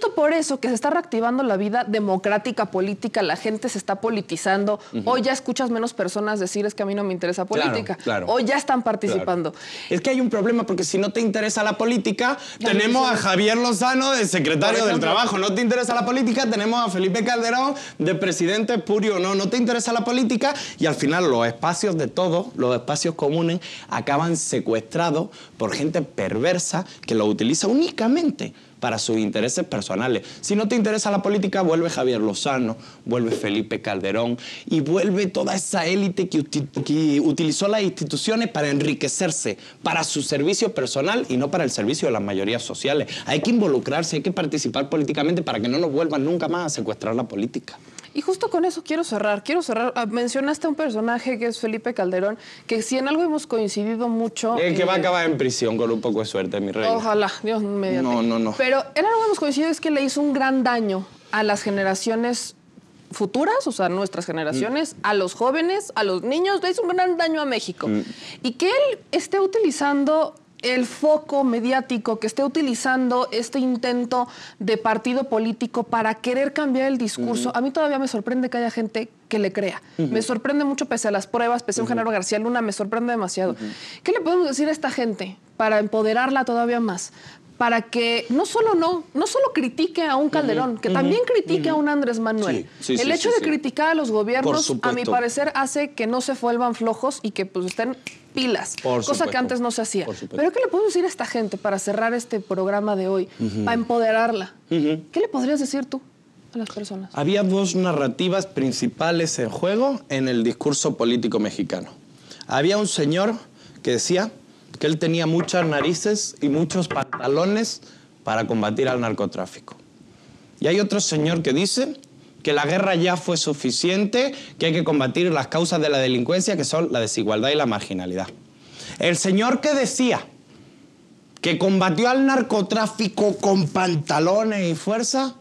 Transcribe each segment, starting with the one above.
Justo por eso que se está reactivando la vida democrática, política, la gente se está politizando. o Hoy ya escuchas menos personas decir es que a mí no me interesa política. Claro, Hoy ya están participando. Es que hay un problema porque si no te interesa la política, tenemos a Javier Lozano de secretario del Trabajo. No te interesa la política, tenemos a Felipe Calderón de presidente purio. No, no te interesa la política y al final los espacios de todos, los espacios comunes, acaban secuestrados por gente perversa que lo utiliza únicamente para sus intereses personales. Si no te interesa la política, vuelve Javier Lozano, vuelve Felipe Calderón y vuelve toda esa élite que, utilizó las instituciones para enriquecerse, para su servicio personal y no para el servicio de las mayorías sociales. Hay que involucrarse, hay que participar políticamente para que no nos vuelvan nunca más a secuestrar la política. Y justo con eso quiero cerrar. Quiero cerrar. Ah, mencionaste a un personaje que es Felipe Calderón, que si en algo hemos coincidido mucho. El que va a eh, acabar en prisión con un poco de suerte, mi rey. Ojalá, Dios mediante. No, no, no. Pero en algo hemos coincidido es que le hizo un gran daño a las generaciones futuras, o sea, nuestras generaciones, mm. a los jóvenes, a los niños, le hizo un gran daño a México. Mm. Y que él esté utilizando el foco mediático que esté utilizando este intento de partido político para querer cambiar el discurso, a mí todavía me sorprende que haya gente que le crea. Me sorprende mucho pese a las pruebas, pese a un Genaro García Luna, me sorprende demasiado. ¿Qué le podemos decir a esta gente para empoderarla todavía más, para que no solo no, no solo critique a un Calderón, que también critique a un Andrés Manuel. el hecho de criticar a los gobiernos, a mi parecer, hace que no se vuelvan flojos y que pues estén pilas, cosa que antes no se hacía. Pero ¿qué le puedo decir a esta gente para cerrar este programa de hoy, para empoderarla? ¿Qué le podrías decir tú? A las personas. Había dos narrativas principales en juego en el discurso político mexicano. Había un señor que decía, que él tenía muchas narices y muchos pantalones para combatir al narcotráfico. Y hay otro señor que dice que la guerra ya fue suficiente, que hay que combatir las causas de la delincuencia, que son la desigualdad y la marginalidad. El señor que decía que combatió al narcotráfico con pantalones y fuerza,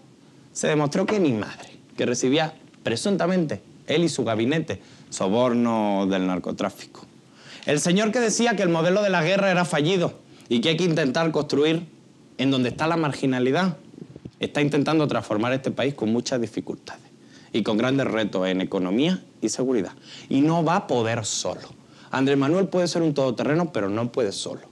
se demostró que ni madre, que recibía presuntamente él y su gabinete soborno del narcotráfico. El señor que decía que el modelo de la guerra era fallido y que hay que intentar construir en donde está la marginalidad, está intentando transformar este país con muchas dificultades y con grandes retos en economía y seguridad. Y no va a poder solo. Andrés Manuel puede ser un todoterreno, pero no puede solo.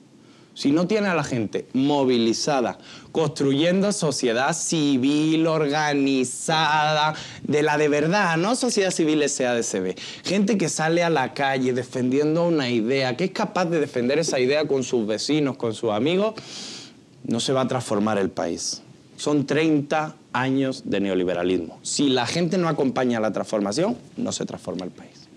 Si no tiene a la gente movilizada, construyendo sociedad civil organizada, de la de verdad, no sociedad civil SADCB, gente que sale a la calle defendiendo una idea, que es capaz de defender esa idea con sus vecinos, con sus amigos, no se va a transformar el país. Son 30 años de neoliberalismo. Si la gente no acompaña la transformación, no se transforma el país.